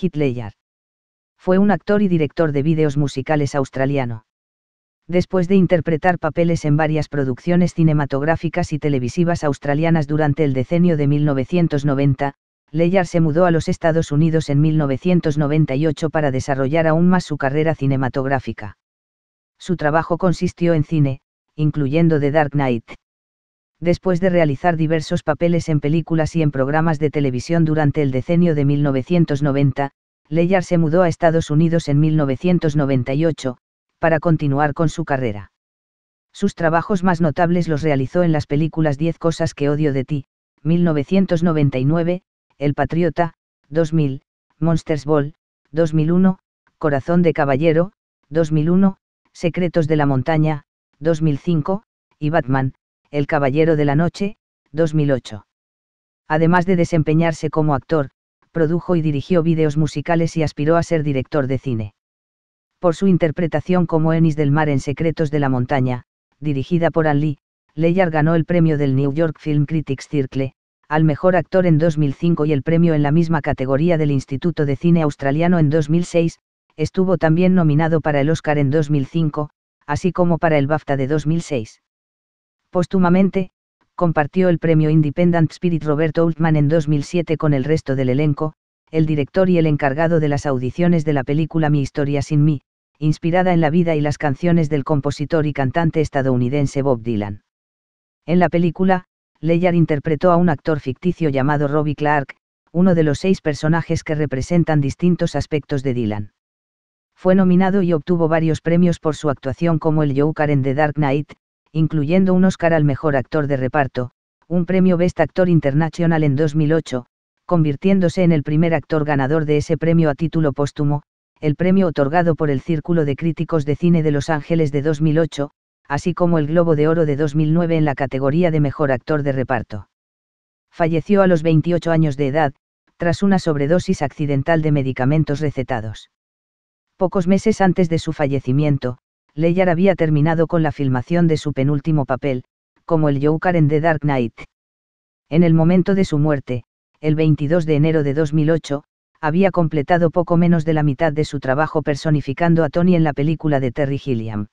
Hitler. Fue un actor y director de vídeos musicales australiano. Después de interpretar papeles en varias producciones cinematográficas y televisivas australianas durante el decenio de 1990, Leyar se mudó a los Estados Unidos en 1998 para desarrollar aún más su carrera cinematográfica. Su trabajo consistió en cine, incluyendo The Dark Knight después de realizar diversos papeles en películas y en programas de televisión durante el decenio de 1990, Leyar se mudó a Estados Unidos en 1998, para continuar con su carrera. Sus trabajos más notables los realizó en las películas Diez cosas que odio de ti, 1999, El Patriota, 2000, Monsters Ball, 2001, Corazón de Caballero, 2001, Secretos de la Montaña, 2005, y Batman, el Caballero de la Noche, 2008. Además de desempeñarse como actor, produjo y dirigió videos musicales y aspiró a ser director de cine. Por su interpretación como Ennis del Mar en Secretos de la Montaña, dirigida por Ann Lee, Leyar ganó el premio del New York Film Critics Circle, al mejor actor en 2005 y el premio en la misma categoría del Instituto de Cine Australiano en 2006, estuvo también nominado para el Oscar en 2005, así como para el BAFTA de 2006. Póstumamente, compartió el premio Independent Spirit Robert Oldman en 2007 con el resto del elenco, el director y el encargado de las audiciones de la película Mi historia sin mí, inspirada en la vida y las canciones del compositor y cantante estadounidense Bob Dylan. En la película, Leyard interpretó a un actor ficticio llamado Robbie Clark, uno de los seis personajes que representan distintos aspectos de Dylan. Fue nominado y obtuvo varios premios por su actuación como el Joker en The Dark Knight, incluyendo un Oscar al mejor actor de reparto, un premio Best Actor International en 2008, convirtiéndose en el primer actor ganador de ese premio a título póstumo, el premio otorgado por el Círculo de Críticos de Cine de Los Ángeles de 2008, así como el Globo de Oro de 2009 en la categoría de Mejor Actor de Reparto. Falleció a los 28 años de edad, tras una sobredosis accidental de medicamentos recetados. Pocos meses antes de su fallecimiento, Leyar había terminado con la filmación de su penúltimo papel, como el Joker en The Dark Knight. En el momento de su muerte, el 22 de enero de 2008, había completado poco menos de la mitad de su trabajo personificando a Tony en la película de Terry Gilliam.